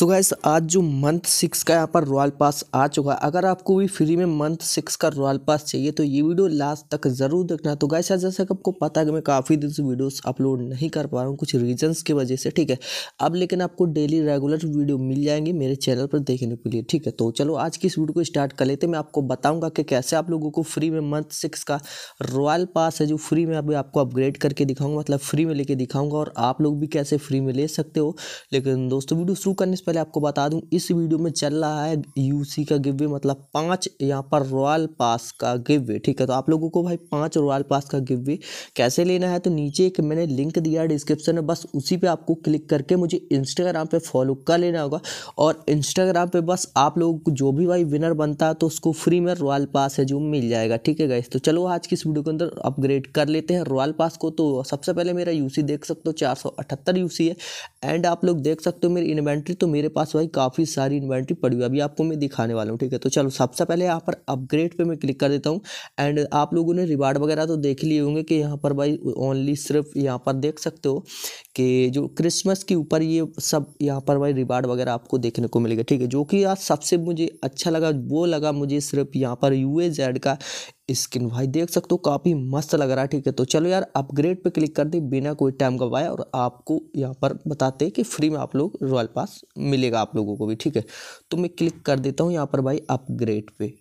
so guys gas आज जो month six का यहाँ पर रॉयल पास आ चुका है अगर आपको भी फ्री में मंथ सिक्स का रॉयल पास चाहिए तो ये वीडियो लास्ट तक ज़रूर देखना तो गैस आज जैसा कि आपको पता है कि मैं काफ़ी दिन से वीडियोस अपलोड नहीं कर पा रहा हूँ कुछ रीजंस की वजह से ठीक है अब लेकिन आपको डेली रेगुलर वीडियो मिल जाएंगी मेरे चैनल पर देखने के लिए ठीक है तो चलो आज की इस वीडियो को स्टार्ट कर लेते मैं आपको बताऊँगा कि कैसे आप लोगों को फ्री में मंथ सिक्स का रॉयल पास है जो फ्री में अभी आपको अपग्रेड करके दिखाऊँगा मतलब फ्री में लेके दिखाऊँगा और आप लोग भी कैसे फ्री में ले सकते हो लेकिन दोस्तों वीडियो शुरू करने से पहले आपको बता दूं इस वीडियो में चल रहा है यूसी का गिवे मतलब पांच यहाँ पर रॉयल पास का गिवे ठीक है तो आप लोगों को भाई पांच रॉयल पास का गिवे कैसे लेना है तो नीचे एक मैंने लिंक दिया डिस्क्रिप्शन में बस उसी पर आपको क्लिक करके मुझे इंस्टाग्राम पर फॉलो कर लेना होगा और इंस्टाग्राम पर बस आप लोगों को जो भी भाई विनर बनता है तो उसको फ्री में रॉयल पास है जो मिल जाएगा ठीक है गाइस तो चलो आज की इस वीडियो के अंदर अपग्रेड कर लेते हैं रॉयल पास को तो सबसे पहले मेरा यूसी देख सकते हो चार सौ अठहत्तर यूसी है एंड आप लोग देख सकते हो मेरी इन्वेंट्री तो मेरे मेरे पास भाई काफ़ी सारी इन्वेंट्री पड़ी हुई है अभी आपको मैं दिखाने वाला हूँ ठीक है तो चलो सबसे पहले यहाँ पर अपग्रेड पे मैं क्लिक कर देता हूँ एंड आप लोगों ने रिवार्ड वगैरह तो देख लिए होंगे कि यहाँ पर भाई ओनली सिर्फ यहाँ पर देख सकते हो कि जो क्रिसमस के ऊपर ये सब यहाँ पर भाई रिवार्ड वगैरह आपको देखने को मिलेगा ठीक है जो कि आज सबसे मुझे अच्छा लगा वो लगा मुझे सिर्फ यहाँ पर यू का स्किन भाई देख सकते हो काफ़ी मस्त लग रहा है ठीक है तो चलो यार अपग्रेड पे क्लिक कर दे बिना कोई टाइम गवाए और आपको यहाँ पर बताते हैं कि फ्री में आप लोग रॉयल पास मिलेगा आप लोगों को भी ठीक है तो मैं क्लिक कर देता हूँ यहाँ पर भाई अपग्रेड पे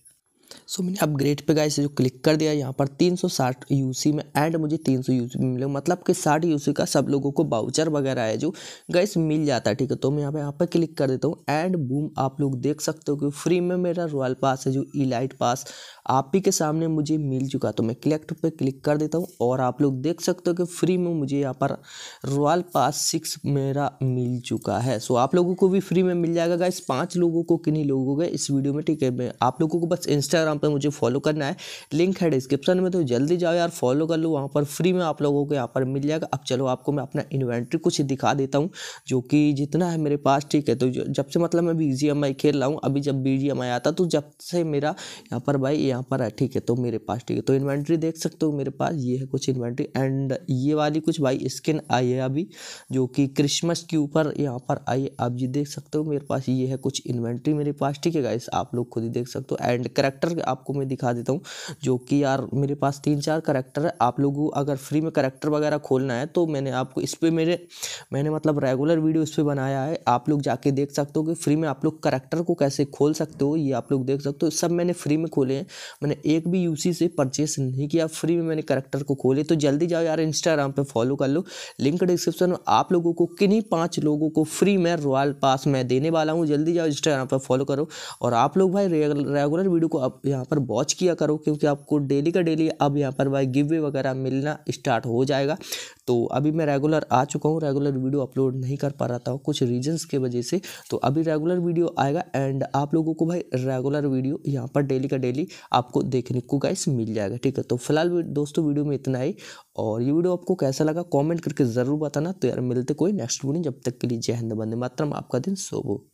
सो मैंने अपग्रेड पे गाइस जो क्लिक कर दिया यहाँ पर 360 यूसी में एंड मुझे 300 सौ में मिले मतलब कि 60 यूसी का सब लोगों को बाउचर वगैरह है जो गाइस मिल जाता है ठीक है तो मैं यहाँ पर यहाँ पर क्लिक कर देता हूँ एंड बूम आप लोग देख सकते हो कि फ्री में मेरा रॉयल पास है जो इलाइट पास आप ही के सामने मुझे मिल चुका तो मैं क्लेक्ट पर क्लिक कर देता हूँ और आप लोग देख सकते हो कि फ्री में मुझे यहाँ पर रॉयल पास सिक्स मेरा मिल चुका है सो आप लोगों को भी फ्री में मिल जाएगा गाइस पाँच लोगों को किन्हीं लोगों को इस वीडियो में ठीक है आप लोगों को बस इंस्टा इंस्टाग्राम पे मुझे फॉलो करना है लिंक है डिस्क्रिप्शन में तो जल्दी जाओ यार फॉलो कर लो वहाँ पर फ्री में आप लोगों को यहाँ पर मिल जाएगा अब चलो आपको मैं अपना इन्वेंट्री कुछ दिखा देता हूँ जो कि जितना है मेरे पास ठीक है तो जब से मतलब मैं बी जी एम आई खेल रहा हूँ अभी जब बी जी एम आई आता तो जब से मेरा यहाँ पर भाई यहाँ पर है ठीक है तो मेरे पास ठीक है तो इन्वेंट्री देख सकते हो मेरे पास ये है कुछ इन्वेंट्री एंड ये वाली कुछ भाई स्किन आई है अभी जो कि क्रिसमस के ऊपर यहाँ पर आई है आप जी देख सकते हो मेरे पास ये है कुछ इन्वेंट्री मेरे पास ठीक है गाइस आप लोग खुद ही देख सकते हो एंड करेक्टर करके आपको मैं दिखा देता हूँ जो कि यार मेरे पास तीन चार करेक्टर है आप लोगों अगर फ्री में करेक्टर वगैरह खोलना है तो मैंने आपको इस पर मेरे मैंने मतलब रेगुलर वीडियो इस पर बनाया है आप लोग जाके देख सकते हो कि फ्री में आप लोग करेक्टर को कैसे खोल सकते हो ये आप लोग देख सकते हो सब मैंने फ्री में खोले हैं मैंने एक भी यूसी से परचेस नहीं किया फ्री में मैंने करेक्टर को खोले तो जल्दी जाओ यार इंस्टाग्राम पर फॉलो कर लो लिंक डिस्क्रिप्शन में आप लोगों को किन्हीं पाँच लोगों को फ्री में रॉयल पास मैं देने वाला हूँ जल्दी जाओ इंस्टाग्राम पर फॉलो करो और आप लोग भाई रेगुलर वीडियो को अब यहाँ पर वॉच किया करो क्योंकि आपको डेली का डेली अब यहाँ पर भाई गिव वे वगैरह मिलना स्टार्ट हो जाएगा तो अभी मैं रेगुलर आ चुका हूँ रेगुलर वीडियो अपलोड नहीं कर पा रहा था कुछ रीजंस के वजह से तो अभी रेगुलर वीडियो आएगा एंड आप लोगों को भाई रेगुलर वीडियो यहाँ पर डेली का डेली आपको देखने को गाइस मिल जाएगा ठीक है तो फिलहाल दोस्तों वीडियो में इतना ही और ये वीडियो आपको कैसा लगा कॉमेंट करके ज़रूर बताना तो यार मिलते कोई नेक्स्ट वीडियो जब तक के लिए जय हिंद बंदे मातरम आपका दिन शुभ हो